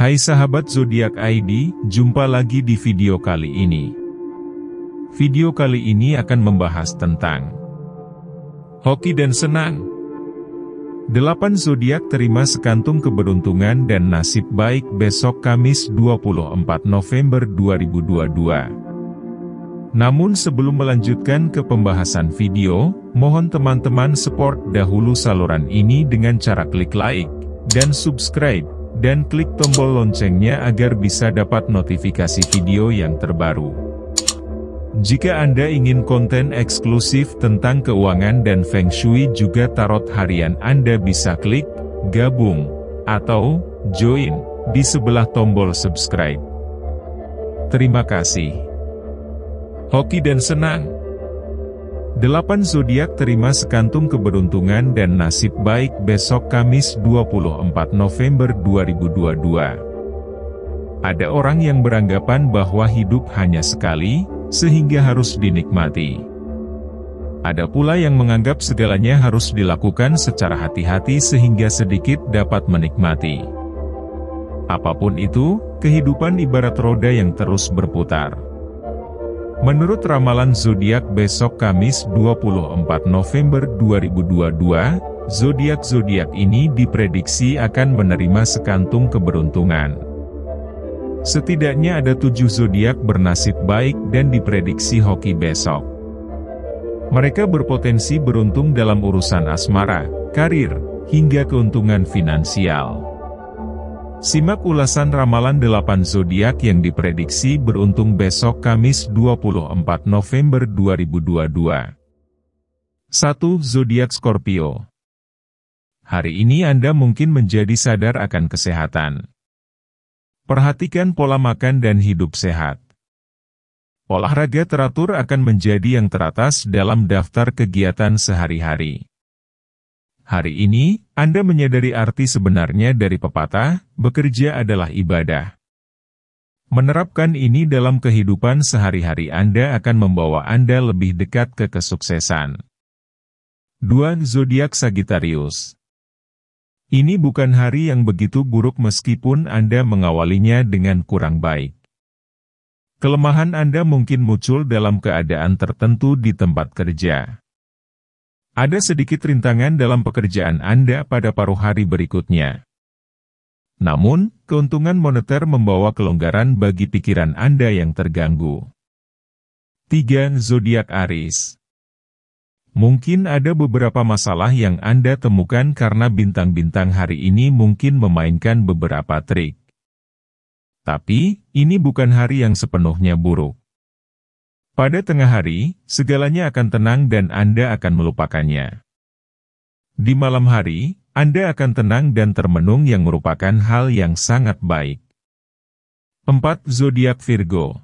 Hai sahabat zodiak ID, jumpa lagi di video kali ini. Video kali ini akan membahas tentang hoki dan senang. Delapan zodiak terima sekantung keberuntungan dan nasib baik besok Kamis 24 November 2022. Namun sebelum melanjutkan ke pembahasan video, mohon teman-teman support dahulu saluran ini dengan cara klik like dan subscribe dan klik tombol loncengnya agar bisa dapat notifikasi video yang terbaru. Jika Anda ingin konten eksklusif tentang keuangan dan Feng Shui juga tarot harian Anda bisa klik, gabung, atau, join, di sebelah tombol subscribe. Terima kasih. Hoki dan senang! 8 zodiak terima sekantum keberuntungan dan nasib baik besok Kamis 24 November 2022. Ada orang yang beranggapan bahwa hidup hanya sekali, sehingga harus dinikmati. Ada pula yang menganggap segalanya harus dilakukan secara hati-hati sehingga sedikit dapat menikmati. Apapun itu, kehidupan ibarat roda yang terus berputar. Menurut ramalan zodiak besok Kamis 24 November 2022, zodiak-zodiak ini diprediksi akan menerima sekantum keberuntungan. Setidaknya ada tujuh zodiak bernasib baik dan diprediksi hoki besok. Mereka berpotensi beruntung dalam urusan asmara, karir, hingga keuntungan finansial. Simak ulasan ramalan 8 zodiak yang diprediksi beruntung besok Kamis 24 November 2022. 1. Zodiak Scorpio. Hari ini Anda mungkin menjadi sadar akan kesehatan. Perhatikan pola makan dan hidup sehat. Olahraga teratur akan menjadi yang teratas dalam daftar kegiatan sehari-hari. Hari ini, Anda menyadari arti sebenarnya dari pepatah, bekerja adalah ibadah. Menerapkan ini dalam kehidupan sehari-hari Anda akan membawa Anda lebih dekat ke kesuksesan. 2. Zodiak Sagittarius Ini bukan hari yang begitu buruk meskipun Anda mengawalinya dengan kurang baik. Kelemahan Anda mungkin muncul dalam keadaan tertentu di tempat kerja. Ada sedikit rintangan dalam pekerjaan Anda pada paruh hari berikutnya. Namun, keuntungan moneter membawa kelonggaran bagi pikiran Anda yang terganggu. 3. Zodiak Aries Mungkin ada beberapa masalah yang Anda temukan karena bintang-bintang hari ini mungkin memainkan beberapa trik. Tapi, ini bukan hari yang sepenuhnya buruk. Pada tengah hari, segalanya akan tenang dan Anda akan melupakannya. Di malam hari, Anda akan tenang dan termenung yang merupakan hal yang sangat baik. 4. Zodiak Virgo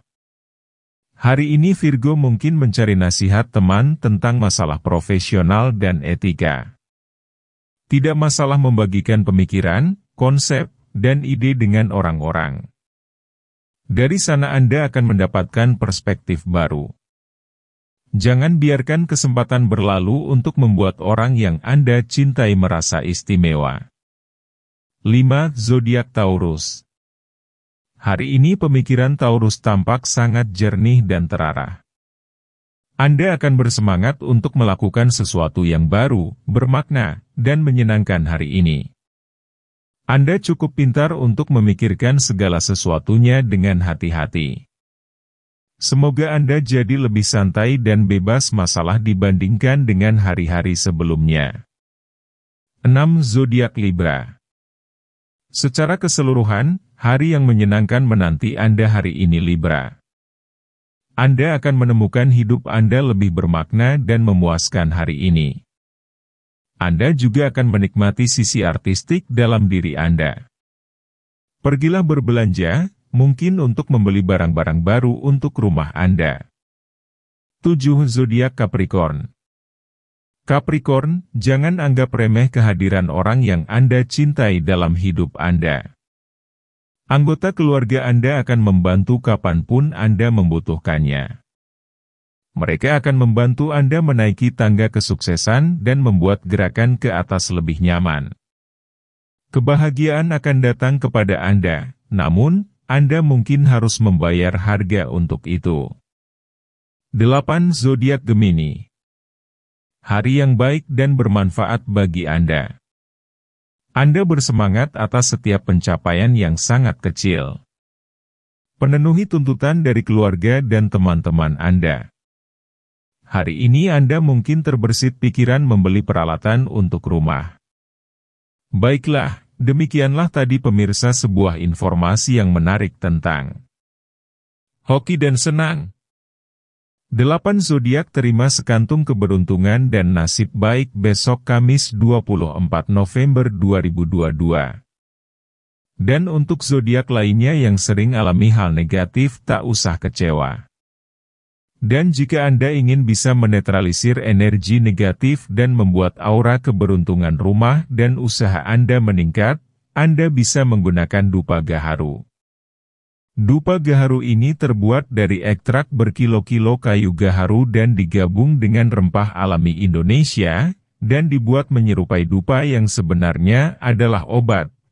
Hari ini Virgo mungkin mencari nasihat teman tentang masalah profesional dan etika. Tidak masalah membagikan pemikiran, konsep, dan ide dengan orang-orang. Dari sana Anda akan mendapatkan perspektif baru. Jangan biarkan kesempatan berlalu untuk membuat orang yang Anda cintai merasa istimewa. 5. Zodiak Taurus Hari ini pemikiran Taurus tampak sangat jernih dan terarah. Anda akan bersemangat untuk melakukan sesuatu yang baru, bermakna, dan menyenangkan hari ini. Anda cukup pintar untuk memikirkan segala sesuatunya dengan hati-hati. Semoga Anda jadi lebih santai dan bebas masalah dibandingkan dengan hari-hari sebelumnya. 6. Zodiak Libra Secara keseluruhan, hari yang menyenangkan menanti Anda hari ini Libra. Anda akan menemukan hidup Anda lebih bermakna dan memuaskan hari ini. Anda juga akan menikmati sisi artistik dalam diri Anda. Pergilah berbelanja, mungkin untuk membeli barang-barang baru untuk rumah Anda. 7. Zodiak Capricorn Capricorn, jangan anggap remeh kehadiran orang yang Anda cintai dalam hidup Anda. Anggota keluarga Anda akan membantu kapanpun Anda membutuhkannya mereka akan membantu Anda menaiki tangga kesuksesan dan membuat gerakan ke atas lebih nyaman. Kebahagiaan akan datang kepada Anda, namun, Anda mungkin harus membayar harga untuk itu. 8. Zodiak Gemini Hari yang baik dan bermanfaat bagi Anda. Anda bersemangat atas setiap pencapaian yang sangat kecil. Penenuhi tuntutan dari keluarga dan teman-teman Anda. Hari ini Anda mungkin terbersit pikiran membeli peralatan untuk rumah. Baiklah, demikianlah tadi pemirsa sebuah informasi yang menarik tentang hoki dan senang. Delapan zodiak terima sekantung keberuntungan dan nasib baik besok Kamis 24 November 2022. Dan untuk zodiak lainnya yang sering alami hal negatif tak usah kecewa. Dan jika Anda ingin bisa menetralisir energi negatif dan membuat aura keberuntungan rumah dan usaha Anda meningkat, Anda bisa menggunakan dupa gaharu. Dupa gaharu ini terbuat dari ekstrak berkilo-kilo kayu gaharu dan digabung dengan rempah alami Indonesia, dan dibuat menyerupai dupa yang sebenarnya adalah obat,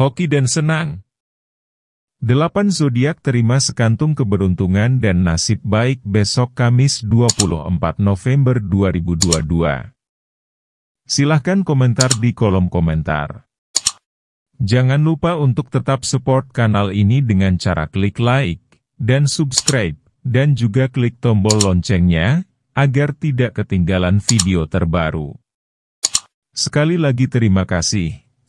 hoki dan senang. Delapan zodiak terima sekantung keberuntungan dan nasib baik besok Kamis 24 November 2022. Silahkan komentar di kolom komentar. Jangan lupa untuk tetap support kanal ini dengan cara klik like, dan subscribe, dan juga klik tombol loncengnya, agar tidak ketinggalan video terbaru. Sekali lagi terima kasih.